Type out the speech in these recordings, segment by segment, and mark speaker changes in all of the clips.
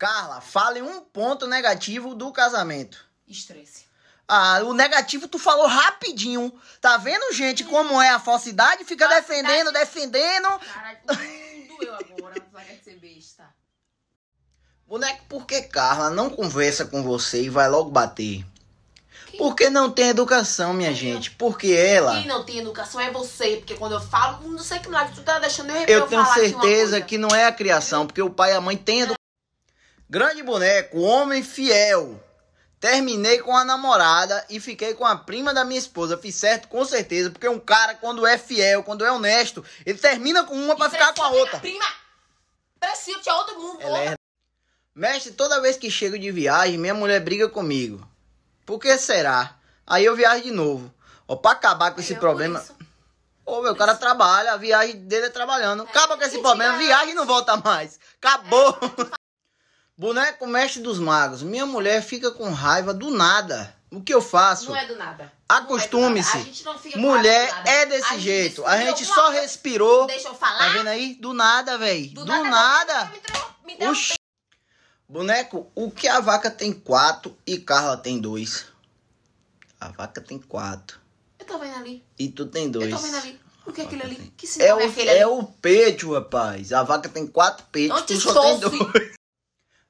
Speaker 1: Carla, fale um ponto negativo do casamento. Estresse. Ah, o negativo tu falou rapidinho. Tá vendo, gente, como é a falsidade? Fica falsidade. defendendo, defendendo. Caralho, doeu agora, vai ser besta. Boneco, por que Carla não conversa com você e vai logo bater? Quem? Porque não tem educação, minha Quem gente. Não? Porque ela. Quem não tem educação é você. Porque quando eu falo, não sei que lado tu tá deixando eu Eu tenho falar certeza que não é a criação, porque o pai e a mãe têm educação. Grande boneco, homem fiel. Terminei com a namorada e fiquei com a prima da minha esposa. Fiz certo, com certeza, porque um cara, quando é fiel, quando é honesto, ele termina com uma para ficar é com a outra. Prima! Preciso de outro mundo. Ela é... Mestre, toda vez que chego de viagem, minha mulher briga comigo. Por que será? Aí eu viajo de novo. Ó, pra acabar com esse é problema. Ô, meu, o cara trabalha, a viagem dele é trabalhando. É, Acaba com esse problema, viagem não volta mais. Acabou! É. Boneco Mestre dos Magos. Minha mulher fica com raiva do nada. O que eu faço? Não é do nada. Acostume-se. É mulher é desse a jeito. a gente só coisa. respirou. Deixa eu tá falar. Tá vendo aí? Do nada, velho. Do, do, nada. nada. Me deu, me Boneco, o que a vaca tem quatro e Carla tem dois? A vaca tem quatro. Eu tô vendo ali. E tu tem dois. Eu tô vendo ali. O que é aquele ali? Tem... Que sinal é, é aquele ali? É o peito, rapaz. A vaca tem quatro peitos, tu só tem dois.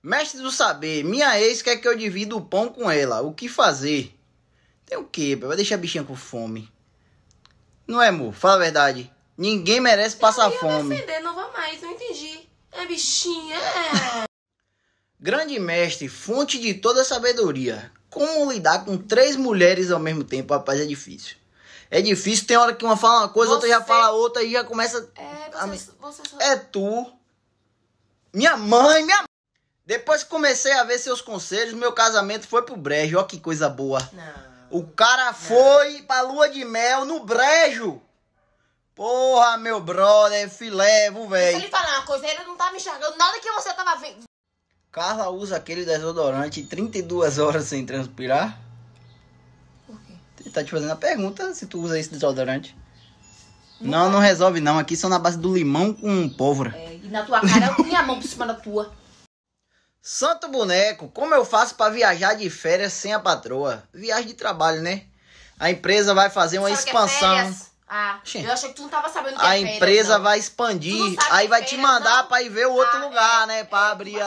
Speaker 1: Mestre do saber, minha ex quer que eu divida o pão com ela. O que fazer? Tem o quê? Vai deixar a bichinha com fome. Não é, amor? Fala a verdade. Ninguém merece passar eu fome. Defender, não vou mais, não entendi. É bichinha, é. Grande mestre, fonte de toda sabedoria. Como lidar com três mulheres ao mesmo tempo, rapaz, é difícil. É difícil, tem hora que uma fala uma coisa, você... outra já fala outra e já começa. É, você, a... você... é tu. Minha mãe, minha depois que comecei a ver seus conselhos, meu casamento foi pro brejo. Ó que coisa boa. Não. O cara não. foi pra lua de mel no brejo. Porra, meu brother, filé, vô, velho. Se ele falar uma coisa, ele não tava tá enxergando nada que você tava vendo. Carla usa aquele desodorante 32 horas sem transpirar? Por quê? Ele tá te fazendo a pergunta se tu usa esse desodorante. Não, não, tá. não resolve não. Aqui são na base do limão com pólvora. É, e na tua cara eu tenho a mão por cima da tua. Santo boneco, como eu faço para viajar de férias sem a patroa? Viagem de trabalho, né? A empresa vai fazer uma é expansão. ah, Sim. eu achei que tu não tava sabendo que é A é férias, empresa não. vai expandir, aí é vai férias, te mandar para ir ver outro ah, lugar, é, né, para abrir. A...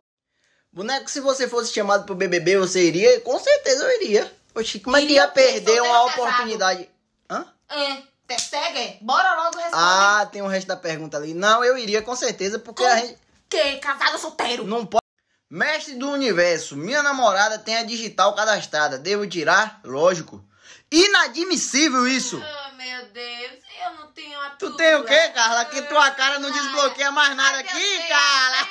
Speaker 1: Boneco, se você fosse chamado pro BBB, você iria? Com certeza eu iria. Oxi, mas iria que ia perder uma oportunidade? Hã? É. Segue, bora logo responder. Ah, tem o resto da pergunta ali. Não, eu iria com certeza, porque com a gente. Que? Casado solteiro? Não pode. Mestre do universo, minha namorada tem a digital cadastrada. Devo tirar? Lógico. Inadmissível isso. Oh, meu Deus, eu não tenho a Tu tem o quê, Carla? Que tua ah, cara não desbloqueia mais nada Ai, aqui, Carla.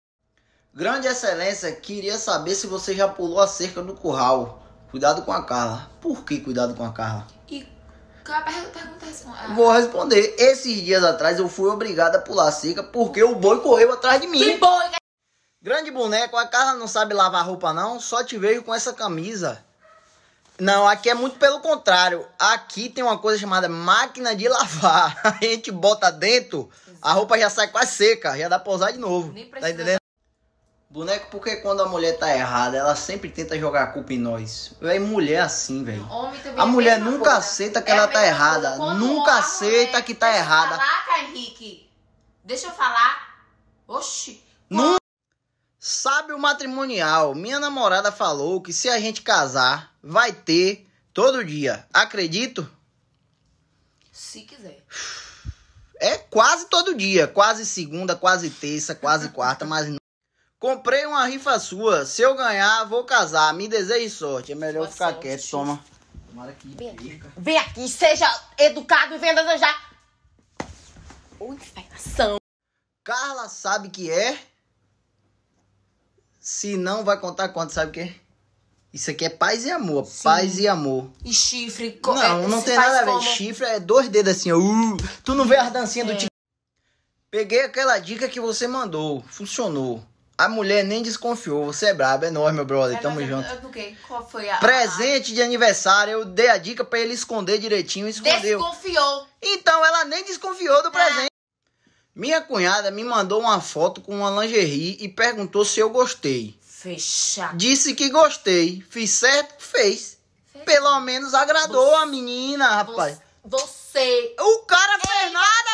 Speaker 1: Grande excelência, queria saber se você já pulou a cerca do curral. Cuidado com a Carla. Por que cuidado com a Carla? É ah. Vou responder. Esses dias atrás eu fui obrigado a pular a cerca porque o boi correu atrás de mim. Que boi? Grande boneco, a Carla não sabe lavar roupa não, só te vejo com essa camisa. Não, aqui é muito pelo contrário. Aqui tem uma coisa chamada máquina de lavar. A gente bota dentro, a roupa já sai quase seca, já dá pra usar de novo. Nem tá entendendo? Boneco, porque quando a mulher tá errada, ela sempre tenta jogar a culpa em nós. Véi, mulher é assim, velho. A mulher nunca coisa. aceita que é ela tá errada. Nunca aceita que tá Deixa errada. Caraca, Henrique. Deixa eu falar. Oxi. Nunca Sábio matrimonial. Minha namorada falou que se a gente casar, vai ter todo dia. Acredito? Se quiser. É quase todo dia. Quase segunda, quase terça, quase quarta, mas não. Comprei uma rifa sua. Se eu ganhar, vou casar. Me deseje sorte. É melhor Boa ficar sorte. quieto. Toma. Tomara que Vem aqui. Vem aqui. Seja educado e venha já. Ou oh, Carla sabe que é se não, vai contar quanto, sabe o quê? Isso aqui é paz e amor, Sim. paz e amor. E chifre, Não, é, não tem nada a ver. Chifre é dois dedos assim, Uh, tu não vê as dancinhas é. do tipo. Peguei aquela dica que você mandou, funcionou. A mulher nem desconfiou, você é brabo, é nóis, meu brother, é, tamo junto. Qual foi a. Presente de aniversário, eu dei a dica para ele esconder direitinho, escondeu. Desconfiou. Então ela nem desconfiou do ah, presente. Minha cunhada me mandou uma foto com uma lingerie e perguntou se eu gostei. Fechado. Disse que gostei. Fiz certo? Fez. Pelo menos agradou você, a menina, rapaz. Você. O cara fez nada,